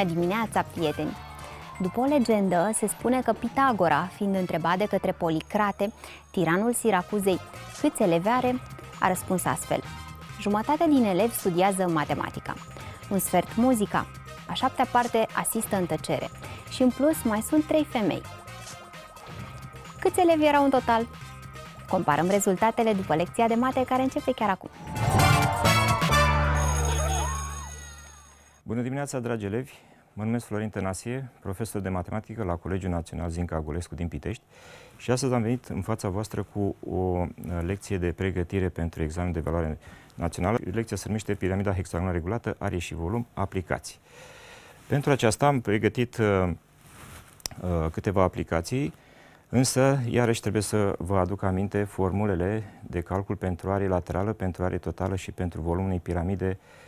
Bună dimineața, prieteni! După o legendă, se spune că Pitagora, fiind întrebat de către Policrate, tiranul Siracuzei, câți elevi are, a răspuns astfel. Jumătate din elevi studiază matematica, un sfert muzica, a șaptea parte asistă în tăcere și în plus mai sunt trei femei. Câți elevi erau în total? Comparăm rezultatele după lecția de mate care începe chiar acum. Bună dimineața, dragi elevi! Mă numesc Florin Tănasie, profesor de matematică la Colegiul Național Zinca Agulescu din Pitești și astăzi am venit în fața voastră cu o uh, lecție de pregătire pentru examen de valoare națională. Lecția se numește Piramida hexagonală regulată, are și volum, aplicații. Pentru aceasta am pregătit uh, uh câteva aplicații, însă iarăși trebuie să vă aduc aminte formulele de calcul pentru arie laterală, pentru arie totală și pentru volumul unei piramide uh,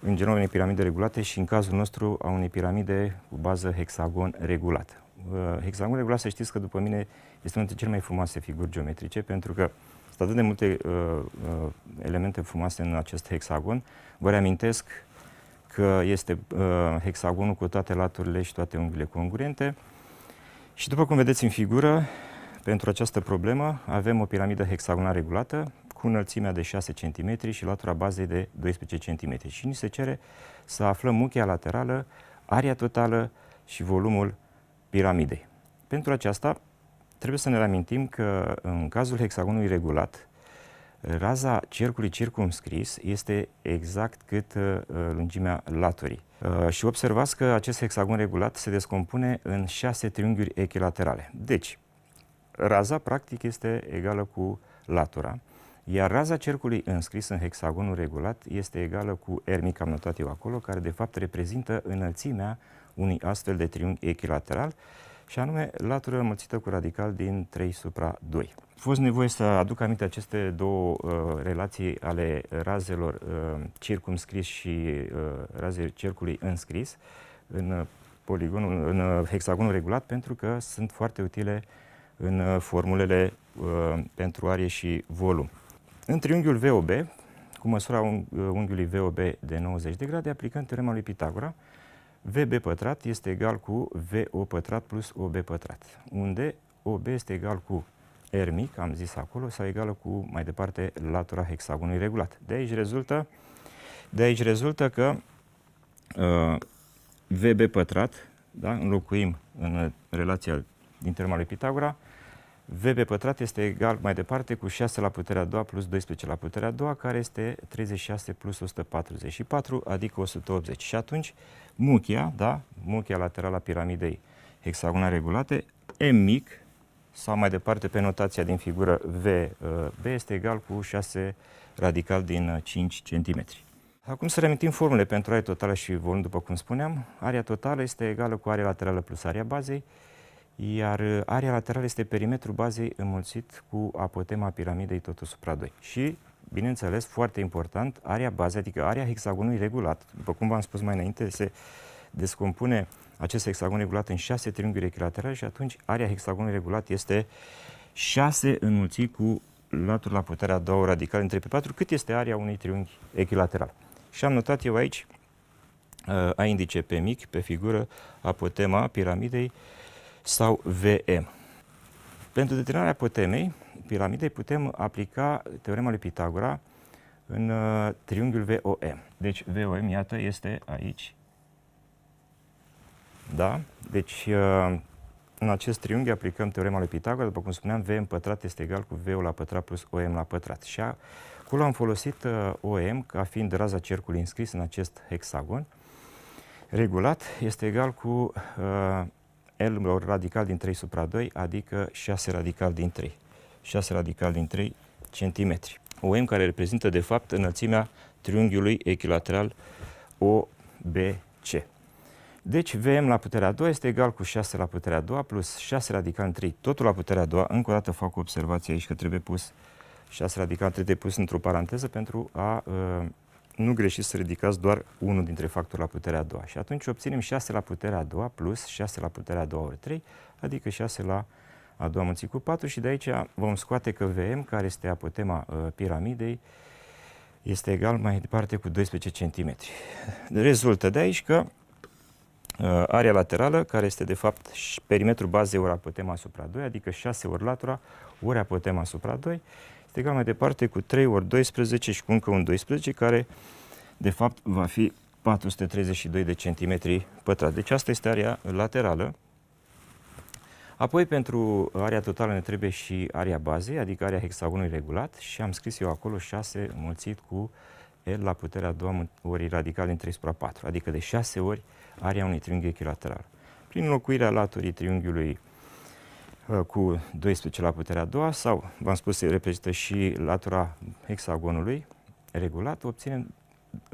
în genul unei piramide regulate și în cazul nostru a unei piramide cu bază hexagon regulat. Uh, hexagon regulat, să știți că după mine este una dintre cele mai frumoase figuri geometrice pentru că sunt atât de multe uh, uh, elemente frumoase în acest hexagon. Vă reamintesc că este uh, hexagonul cu toate laturile și toate unghiile congruente. Și după cum vedeți în figură, pentru această problemă avem o piramidă hexagonală regulată cu înălțimea de 6 cm și latura bazei de 12 cm. Și ni se cere să aflăm muchia laterală, area totală și volumul piramidei. Pentru aceasta, trebuie să ne reamintim că în cazul hexagonului regulat, raza cercului circumscris este exact cât uh, lungimea laturii. Uh, și observați că acest hexagon regulat se descompune în șase triunghiuri echilaterale. Deci, raza practic este egală cu latura iar raza cercului înscris în hexagonul regulat este egală cu R mic am notat eu acolo, care de fapt reprezintă înălțimea unui astfel de triunghi echilateral, și anume latura înmulțită cu radical din 3 supra 2. A fost nevoie să aduc aminte aceste două uh, relații ale razelor uh, circumscris și uh, raze cercului înscris în uh, poligonul, în uh, hexagonul regulat, pentru că sunt foarte utile în uh, formulele uh, pentru arie și volum în triunghiul VOB, cu măsura unghiului VOB de 90 de grade, aplicăm teorema lui Pitagora, VB pătrat este egal cu VO pătrat plus OB pătrat, unde OB este egal cu R mic, am zis acolo, sau egală cu, mai departe, latura hexagonului regulat. De aici rezultă, de aici rezultă că uh, VB pătrat, da, înlocuim în relația din teorema lui Pitagora, VB pătrat este egal mai departe cu 6 la puterea a doua plus 12 la puterea a doua, care este 36 plus 144, adică 180. Și atunci, muchia, da, muchia laterală a piramidei hexagonale regulate, M mic, sau mai departe pe notația din figură VB uh, este egal cu 6 radical din 5 uh, cm. Acum să reamintim formule pentru area totală și volum, după cum spuneam. Area totală este egală cu area laterală plus area bazei iar area laterală este perimetrul bazei înmulțit cu apotema piramidei totul supra 2. Și, bineînțeles, foarte important, area bazei, adică area hexagonului regulat, după cum v-am spus mai înainte, se descompune acest hexagon regulat în șase triunghiuri echilaterale și atunci area hexagonului regulat este 6 înmulțit cu latul la puterea 2 radical între pe 4, cât este area unui triunghi echilateral. Și am notat eu aici, uh, a indice pe mic, pe figură, apotema piramidei, sau VM. Pentru determinarea potemei piramidei putem aplica teorema lui Pitagora în uh, triunghiul VOM. Deci VOM, iată, este aici. Da? Deci uh, în acest triunghi aplicăm teorema lui Pitagora, după cum spuneam, VM pătrat este egal cu VO la pătrat plus OM la pătrat. Și acolo am folosit uh, OM ca fiind raza cercului înscris în acest hexagon regulat, este egal cu L lor radical din 3 supra 2, adică 6 radical din 3. 6 radical din 3 cm. O M care reprezintă, de fapt, înălțimea triunghiului echilateral OBC. Deci VM la puterea 2 este egal cu 6 la puterea 2 plus 6 radical în 3, totul la puterea 2. Încă o dată fac o observație aici că trebuie pus 6 radical de pus într-o paranteză pentru a uh, nu greșiți să ridicați doar unul dintre factori la puterea a doua. Și atunci obținem 6 la puterea a doua plus 6 la puterea a doua ori 3, adică 6 la a doua mulțit cu 4 și de aici vom scoate că VM, care este apotema uh, piramidei, este egal mai departe cu 12 cm. Rezultă de aici că uh, area laterală, care este de fapt perimetrul bazei ori apotema asupra 2, adică 6 ori latura ori apotema asupra 2, este egal mai departe cu 3 ori 12 și cu încă un 12, care de fapt va fi 432 de centimetri pătrați. Deci asta este area laterală. Apoi pentru area totală ne trebuie și area bazei, adică area hexagonului regulat și am scris eu acolo 6 mulțit cu L la puterea a doua ori radical din 3 supra 4, adică de 6 ori area unui triunghi echilateral. Prin înlocuirea laturii triunghiului Uh, cu 12 la puterea a doua sau, v-am spus, reprezintă și latura hexagonului regulat, obținem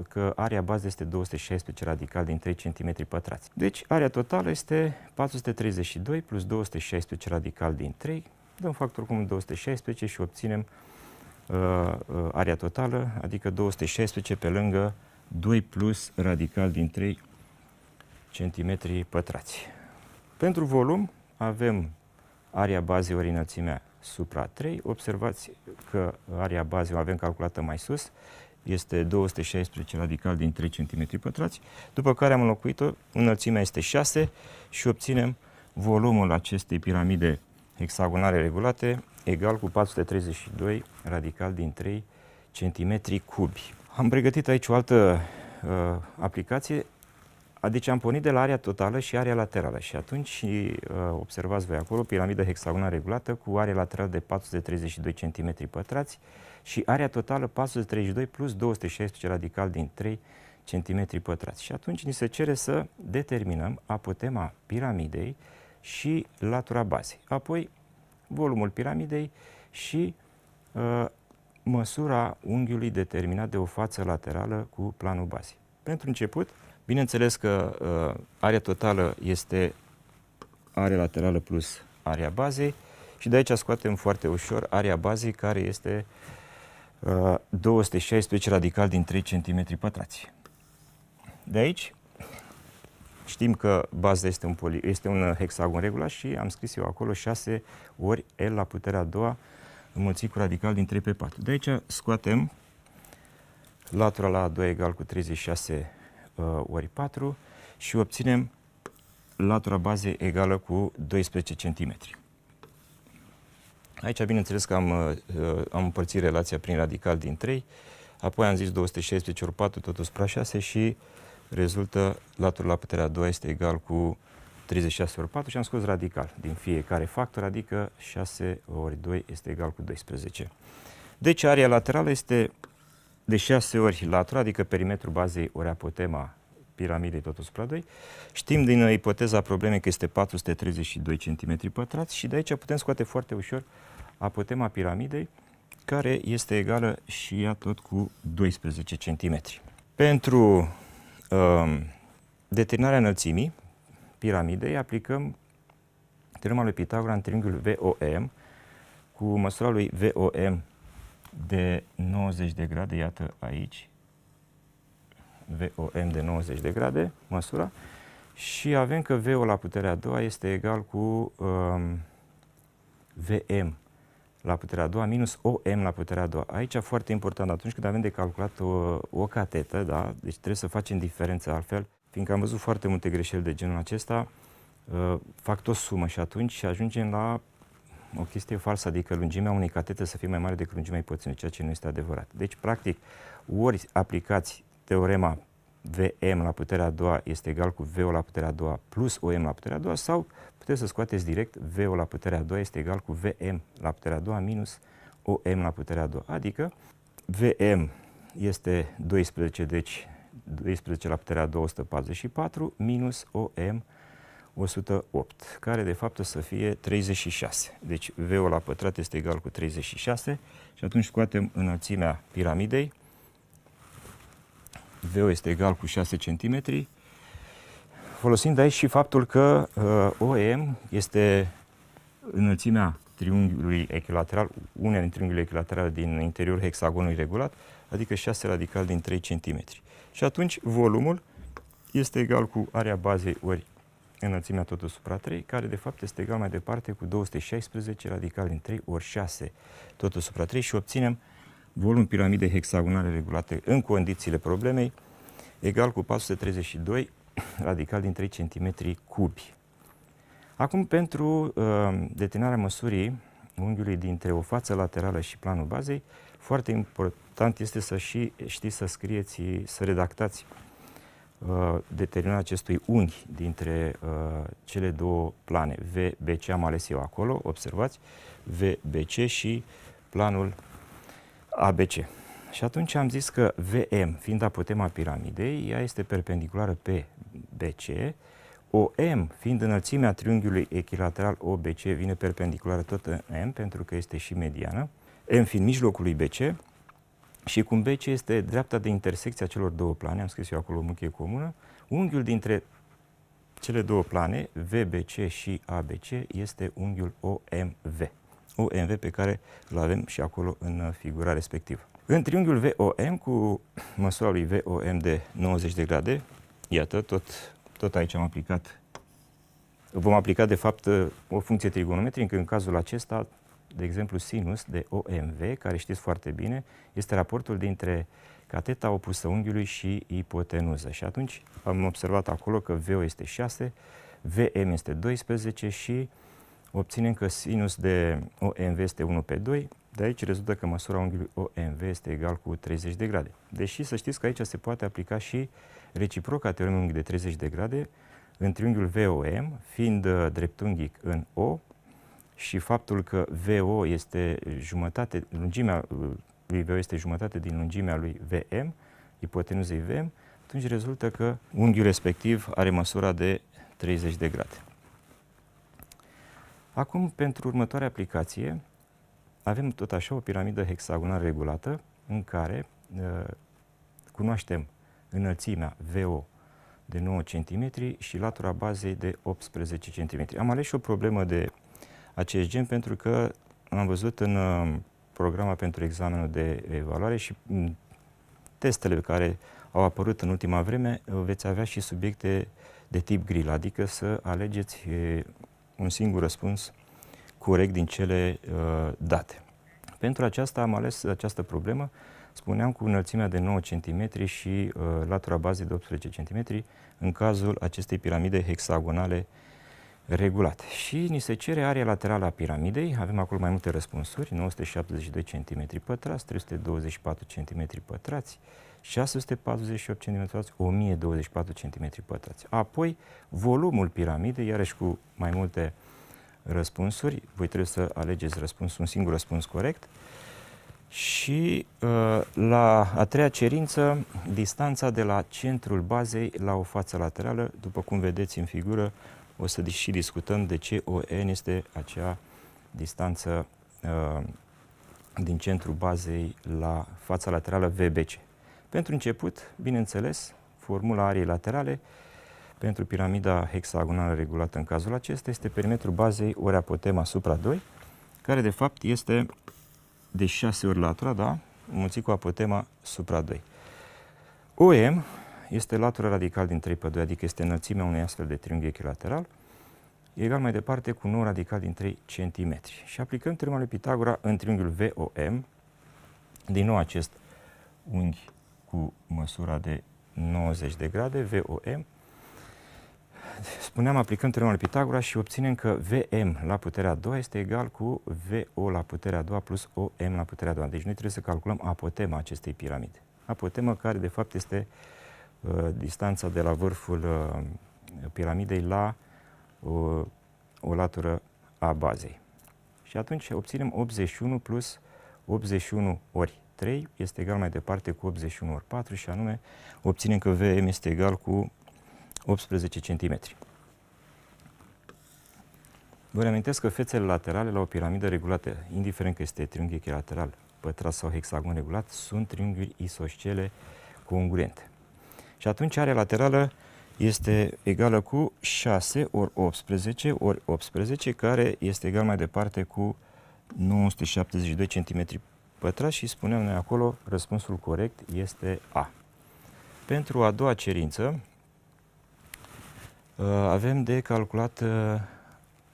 că area bază este 216 radical din 3 cm pătrați. Deci area totală este 432 plus 216 radical din 3, dăm factor cum 216 și obținem uh, uh, area totală, adică 216 pe lângă 2 plus radical din 3 cm pătrați. Pentru volum avem area bazei ori înălțimea supra 3. Observați că area bazei o avem calculată mai sus, este 216 radical din 3 cm pătrați, după care am înlocuit-o, înălțimea este 6 și obținem volumul acestei piramide hexagonale regulate egal cu 432 radical din 3 cm cubi. Am pregătit aici o altă uh, aplicație Adică am pornit de la area totală și area laterală și atunci uh, observați voi acolo piramidă hexagonală regulată cu area laterală de 432 cm pătrați și area totală 432 plus 216 radical din 3 cm pătrați. Și atunci ni se cere să determinăm apotema piramidei și latura bazei. Apoi volumul piramidei și uh, măsura unghiului determinat de o față laterală cu planul bazei. Pentru început, bineînțeles că uh, area totală este area laterală plus area bazei și de aici scoatem foarte ușor area bazei care este uh, 216 radical din 3 cm pătrați. De aici știm că baza este un, poli, este un hexagon regulat și am scris eu acolo 6 ori L la puterea a doua înmulțit cu radical din 3 pe 4. De aici scoatem latura la A2 egal cu 36 uh, ori 4 și obținem latura bazei egală cu 12 cm. Aici, bineînțeles că am, uh, uh, am împărțit relația prin radical din 3, apoi am zis 216 ori 4, totul spre 6 și rezultă latura la puterea 2 este egal cu 36 ori 4 și am scos radical din fiecare factor, adică 6 ori 2 este egal cu 12. Deci area laterală este de 6 ori latura, adică perimetrul bazei ori apotema piramidei totul supra 2. Știm din ipoteza problemei că este 432 cm pătrați și de aici putem scoate foarte ușor apotema piramidei, care este egală și ea tot cu 12 cm. Pentru um, determinarea înălțimii piramidei aplicăm teorema lui Pitagora în triunghiul VOM cu măsura lui VOM de 90 de grade, iată aici, VOM de 90 de grade, măsura, și avem că VO la puterea a doua este egal cu um, VM la puterea a doua minus OM la puterea a doua. Aici foarte important, atunci când avem de calculat o, o catetă, da? deci trebuie să facem diferență altfel, fiindcă am văzut foarte multe greșeli de genul acesta, uh, fac tot sumă și atunci ajungem la o chestie falsă, adică lungimea unei catete să fie mai mare decât lungimea ipotenuzei, ceea ce nu este adevărat. Deci, practic, ori aplicați teorema VM la puterea a doua este egal cu VO la puterea a doua plus OM la puterea a doua sau puteți să scoateți direct VO la puterea a doua este egal cu VM la puterea a doua minus OM la puterea a doua. Adică VM este 12, deci 12 la puterea a doua 144 minus OM 108, care de fapt o să fie 36. Deci V-ul la pătrat este egal cu 36 și atunci scoatem înălțimea piramidei. V-ul este egal cu 6 cm, folosind aici și faptul că uh, OM este înălțimea triunghiului echilateral, unele din triunghiul echilaterale din interiorul hexagonului regulat, adică 6 radical din 3 cm. Și atunci volumul este egal cu area bazei ori înălțimea totul supra 3, care de fapt este egal mai departe cu 216 radical din 3 ori 6 totul supra 3 și obținem volum piramide hexagonale regulate în condițiile problemei egal cu 432 radical din 3 cm cubi. Acum, pentru uh, determinarea măsurii unghiului dintre o față laterală și planul bazei, foarte important este să și știți să scrieți, să redactați Uh, determinarea acestui unghi dintre uh, cele două plane, VBC, am ales eu acolo, observați, VBC și planul ABC. Și atunci am zis că VM, fiind apotema piramidei, ea este perpendiculară pe BC, OM, fiind înălțimea triunghiului echilateral OBC, vine perpendiculară tot în M, pentru că este și mediană, M fiind mijlocul lui BC, și cum BC este dreapta de intersecție a celor două plane, am scris eu acolo o muchie comună, unghiul dintre cele două plane, VBC și ABC, este unghiul OMV. OMV pe care îl avem și acolo în figura respectivă. În triunghiul VOM, cu măsura lui VOM de 90 de grade, iată, tot, tot aici am aplicat, vom aplica de fapt o funcție trigonometrică, în cazul acesta de exemplu sinus de OMV, care știți foarte bine, este raportul dintre cateta opusă unghiului și ipotenuză. Și atunci am observat acolo că VO este 6, VM este 12 și obținem că sinus de OMV este 1 pe 2, de aici rezultă că măsura unghiului OMV este egal cu 30 de grade. Deși să știți că aici se poate aplica și reciproca teoremului de 30 de grade în triunghiul VOM, fiind uh, dreptunghic în O, și faptul că VO este jumătate, lungimea lui uh, VO este jumătate din lungimea lui VM, ipotenuzei VM, atunci rezultă că unghiul respectiv are măsura de 30 de grade. Acum, pentru următoarea aplicație, avem tot așa o piramidă hexagonală regulată în care uh, cunoaștem înălțimea VO de 9 cm și latura bazei de 18 cm. Am ales și o problemă de acest gen, pentru că am văzut în um, programa pentru examenul de evaluare și mm, testele care au apărut în ultima vreme, uh, veți avea și subiecte de tip grill, adică să alegeți un singur răspuns corect din cele uh, date. Pentru aceasta am ales această problemă, spuneam cu înălțimea de 9 cm și uh, latura bazei de 18 cm, în cazul acestei piramide hexagonale regulat. Și ni se cere area laterală a piramidei, avem acolo mai multe răspunsuri, 972 cm pătrați, 324 cm pătrați, 648 cm pătrați, 1024 cm pătrați. Apoi, volumul piramidei, iarăși cu mai multe răspunsuri, voi trebuie să alegeți răspuns, un singur răspuns corect, și uh, la a treia cerință, distanța de la centrul bazei la o față laterală, după cum vedeți în figură, o să și discutăm de ce ON este acea distanță uh, din centrul bazei la fața laterală VBC. Pentru început, bineînțeles, formula ariei laterale pentru piramida hexagonală regulată în cazul acesta este perimetrul bazei ori apotema supra 2, care de fapt este de 6 ori latura, da? Mulțit cu apotema supra 2. OM este latura radical din 3 pe 2, adică este înălțimea unui astfel de triunghi echilateral, egal mai departe cu nou radical din 3 cm. Și aplicăm teorema lui Pitagora în triunghiul VOM, din nou acest unghi cu măsura de 90 de grade, VOM. Spuneam, aplicăm teorema lui Pitagora și obținem că VM la puterea a doua este egal cu VO la puterea a doua plus OM la puterea a doua. Deci noi trebuie să calculăm apotema acestei piramide. Apotema care, de fapt, este uh, Uh, distanța de la vârful uh, piramidei la uh, o, latură a bazei. Și atunci obținem 81 plus 81 ori 3 este egal mai departe cu 81 ori 4 și anume obținem că VM este egal cu 18 cm. Vă reamintesc că fețele laterale la o piramidă regulată, indiferent că este triunghi echilateral, pătrat sau hexagon regulat, sunt triunghiuri isoscele congruente. Și atunci area laterală este egală cu 6 ori 18 ori 18, care este egal mai departe cu 972 cm pătrați și spuneam noi acolo, răspunsul corect este A. Pentru a doua cerință, uh, avem de calculat uh,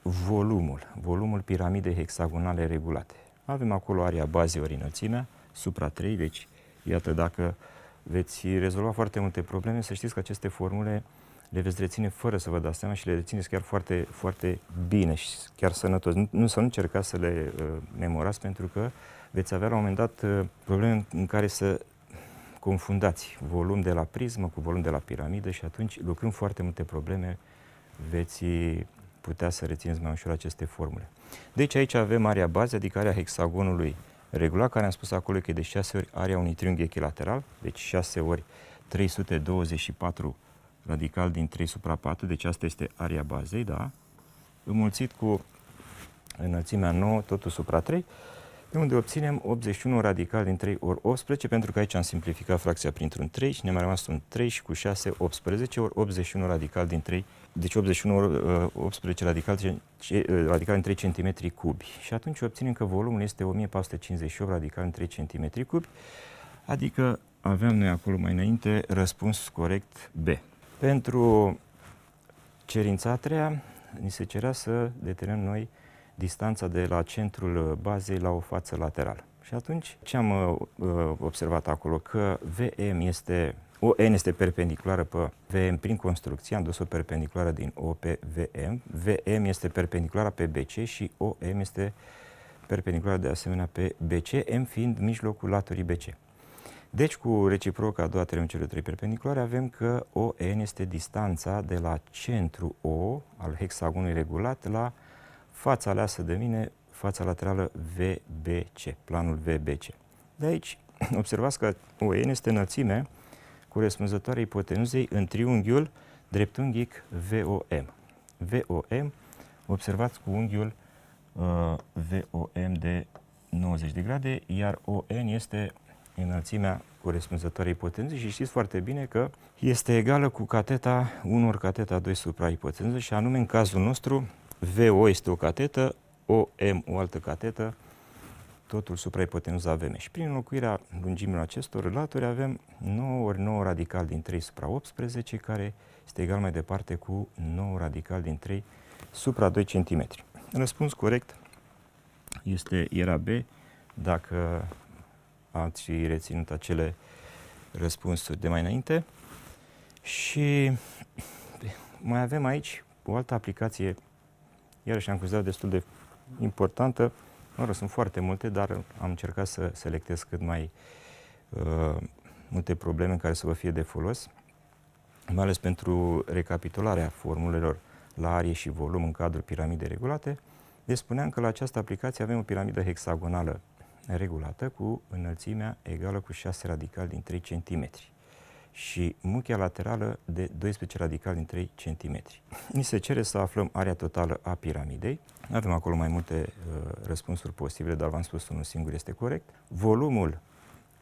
volumul, volumul piramidei hexagonale regulate. Avem acolo area bazei ori înălțimea, supra 3, deci iată dacă veți rezolva foarte multe probleme. Să știți că aceste formule le veți reține fără să vă dați seama și le rețineți chiar foarte, foarte bine și chiar sănătos. Nu, să nu încercați să le uh, memorați pentru că veți avea la un moment dat uh, probleme în care să confundați volum de la prismă cu volum de la piramidă și atunci, lucrând foarte multe probleme, veți putea să rețineți mai ușor aceste formule. Deci aici avem area bază, adică area hexagonului regula care am spus acolo că e de 6 ori area unui triunghi echilateral, deci 6 ori 324 radical din 3 supra 4, deci asta este area bazei, da? Înmulțit cu înălțimea 9, totul supra 3, de unde obținem 81 radical din 3 ori 18, pentru că aici am simplificat fracția printr-un 3 și ne-a mai rămas un 3 și cu 6, 18 ori 81 radical din 3, deci 81 ori 18 uh, radical, uh, radical din 3 cm cubi. Și atunci obținem că volumul este 1458 radical din 3 cm cubi, adică aveam noi acolo mai înainte răspuns corect B. Pentru cerința a treia, ni se cerea să determinăm noi distanța de la centrul bazei la o față laterală. Și atunci, ce am uh, uh observat acolo? Că VM este, ON este perpendiculară pe VM prin construcție, am dus-o perpendiculară din O pe VM, VM este perpendiculară pe BC și OM este perpendiculară de asemenea pe BC, M fiind mijlocul laturii BC. Deci, cu reciproca a doua teoremă cele trei perpendiculare, avem că ON este distanța de la centru O al hexagonului regulat la fața aleasă de mine, fața laterală VBC, planul VBC. De aici, observați că OEN este înălțimea corespunzătoare ipotenuzei în triunghiul dreptunghic VOM. VOM, observați cu unghiul uh, VOM de 90 de grade, iar ON este înălțimea corespunzătoare ipotenuzei și știți foarte bine că este egală cu cateta 1 ori cateta 2 supra ipotenuză și anume în cazul nostru VO este o catetă, OM o altă catetă, totul supraipotenuza VM. Și prin înlocuirea lungimilor acestor laturi avem 9 ori 9 radical din 3 supra 18, care este egal mai departe cu 9 radical din 3 supra 2 cm. Răspuns corect este era B, dacă ați reținut acele răspunsuri de mai înainte. Și mai avem aici o altă aplicație iarăși am considerat destul de importantă. Mă rog, sunt foarte multe, dar am încercat să selectez cât mai uh, multe probleme care să vă fie de folos, mai ales pentru recapitularea formulelor la arie și volum în cadrul piramidei regulate. Deci spuneam că la această aplicație avem o piramidă hexagonală regulată cu înălțimea egală cu 6 radical din 3 cm și muchea laterală de 12 radical din 3 cm. Ni se cere să aflăm area totală a piramidei. Avem acolo mai multe uh, răspunsuri posibile, dar v-am spus unul singur este corect. Volumul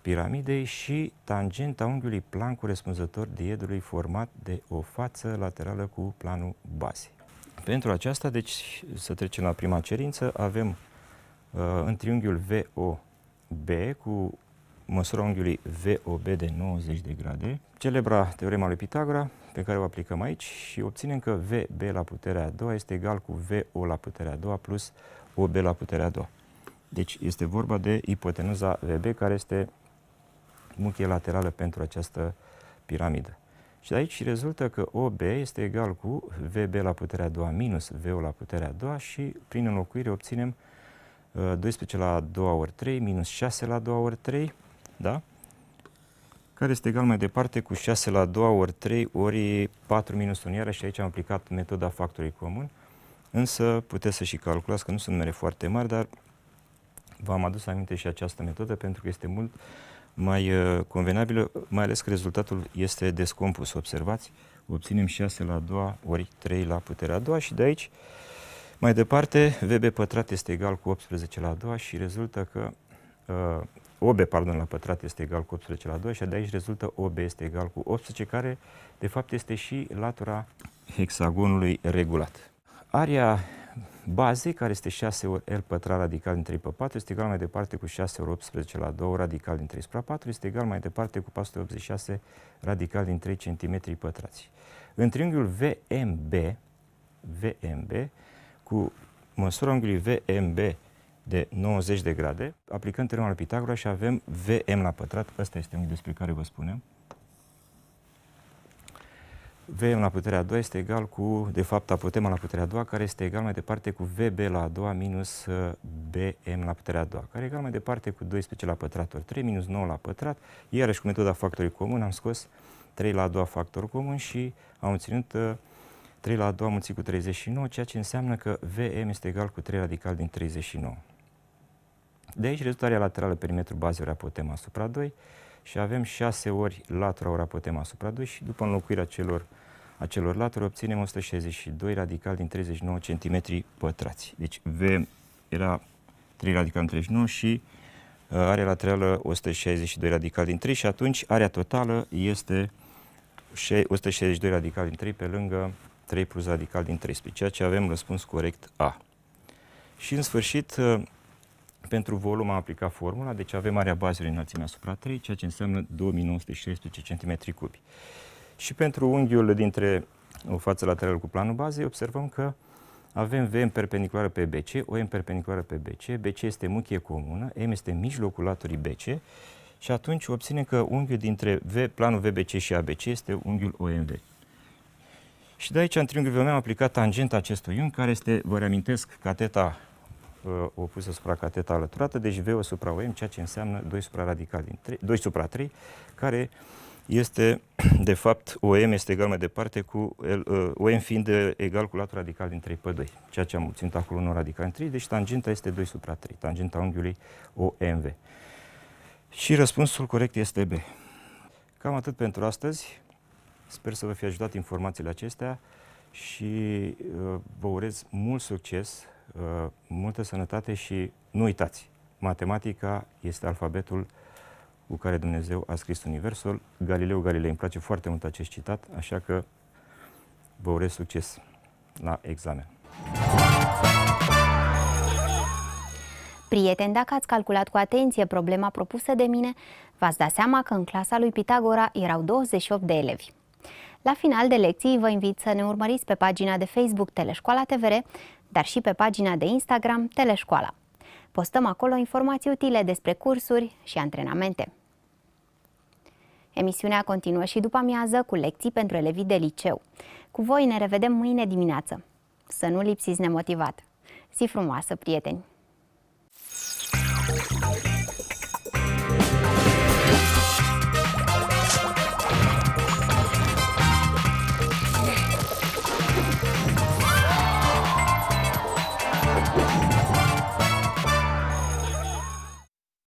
piramidei și tangenta unghiului plan corespunzător diedului format de o față laterală cu planul bazei. Pentru aceasta, deci, să trecem la prima cerință, avem uh, în triunghiul VOB cu măsura unghiului VOB de 90 de grade, celebra teorema lui Pitagora, pe care o aplicăm aici și obținem că VB la puterea a doua este egal cu VO la puterea a doua plus OB la puterea a doua. Deci este vorba de ipotenuza VB, care este muchie laterală pentru această piramidă. Și de aici rezultă că OB este egal cu VB la puterea a doua minus VO la puterea a doua și prin înlocuire obținem 12 uh, la a doua ori 3 minus 6 la a doua ori 3 da? care este egal mai departe cu 6 la 2 ori 3 ori 4 minus 1. Iarăși aici am aplicat metoda factorii comun, însă puteți să și calculați că nu sunt mere foarte mari, dar v-am adus aminte și această metodă pentru că este mult mai uh, convenabilă, mai ales că rezultatul este descompus. Observați, obținem 6 la 2 ori 3 la puterea 2 și de aici mai departe, VB pătrat este egal cu 18 la 2 și rezultă că uh, OB, pardon, la pătrat este egal cu 18 la 2 și de aici rezultă OB este egal cu 18, care de fapt este și latura hexagonului regulat. Aria bazei, care este 6 ori L pătrat radical din 3 pe 4, este egal mai departe cu 6 ori 18 la 2 radical din 3 spre 4, este egal mai departe cu 486 radical din 3 cm pătrați. În triunghiul VMB, VMB, cu măsura unghiului VMB de 90 de grade, aplicăm teorema lui Pitagora și avem Vm la pătrat, ăsta este unul despre care vă spunem. Vm la puterea a doua este egal cu, de fapt, apotema la puterea a doua, care este egal mai departe cu Vb la a doua minus uh, Bm la puterea a doua, care e egal mai departe cu 12 la pătrat ori 3 minus 9 la pătrat. Iarăși, cu metoda factorii comun, am scos 3 la a doua factor comun și am obținut 3 uh, la a doua mulțit cu 39, ceea ce înseamnă că Vm este egal cu 3 radical din 39. De aici rezultarea laterală perimetru bazei ori apotema asupra 2 și avem 6 ori latura ori apotema asupra 2 și după înlocuirea celor, acelor laturi obținem 162 radical din 39 cm pătrați. Deci V era 3 radical din 39 și uh, are laterală 162 radical din 3 și atunci area totală este 162 radical din 3 pe lângă 3 plus radical din 13, ceea ce avem răspuns corect A. Și în sfârșit, uh, pentru volum am aplicat formula, deci avem area bazelor înălțimea asupra 3, ceea ce înseamnă 2916 cm3. Și pentru unghiul dintre o față laterală cu planul bazei, observăm că avem în perpendiculară pe BC, OM perpendiculară pe BC, BC este muchie comună, M este mijlocul laturii BC și atunci obținem că unghiul dintre v, planul VBC și ABC este unghiul OMV. Și de aici, în triunghiul meu, am aplicat tangenta acestui unghi, care este, vă reamintesc, cateta uh, opusă supra cateta alăturată, deci VO supra OM, ceea ce înseamnă 2 supra radical din 3, 2 supra 3, care este, de fapt, OM este egal mai departe cu, L, uh, OM fiind egal cu latul radical din 3 pe 2, ceea ce am obținut acolo 1 radical din 3, deci tangenta este 2 supra 3, tangenta unghiului OMV. Și răspunsul corect este B. Cam atât pentru astăzi. Sper să vă fi ajutat informațiile acestea și uh, vă urez mult succes Uh, multă sănătate și nu uitați, matematica este alfabetul cu care Dumnezeu a scris Universul. Galileu Galilei, îmi place foarte mult acest citat, așa că vă urez succes la examen. Prieteni, dacă ați calculat cu atenție problema propusă de mine, v-ați dat seama că în clasa lui Pitagora erau 28 de elevi. La final de lecții, vă invit să ne urmăriți pe pagina de Facebook Teleșcoala TVR, dar și pe pagina de Instagram Teleșcoala. Postăm acolo informații utile despre cursuri și antrenamente. Emisiunea continuă și după amiază cu lecții pentru elevii de liceu. Cu voi ne revedem mâine dimineață. Să nu lipsiți nemotivat! Zi frumoasă, prieteni!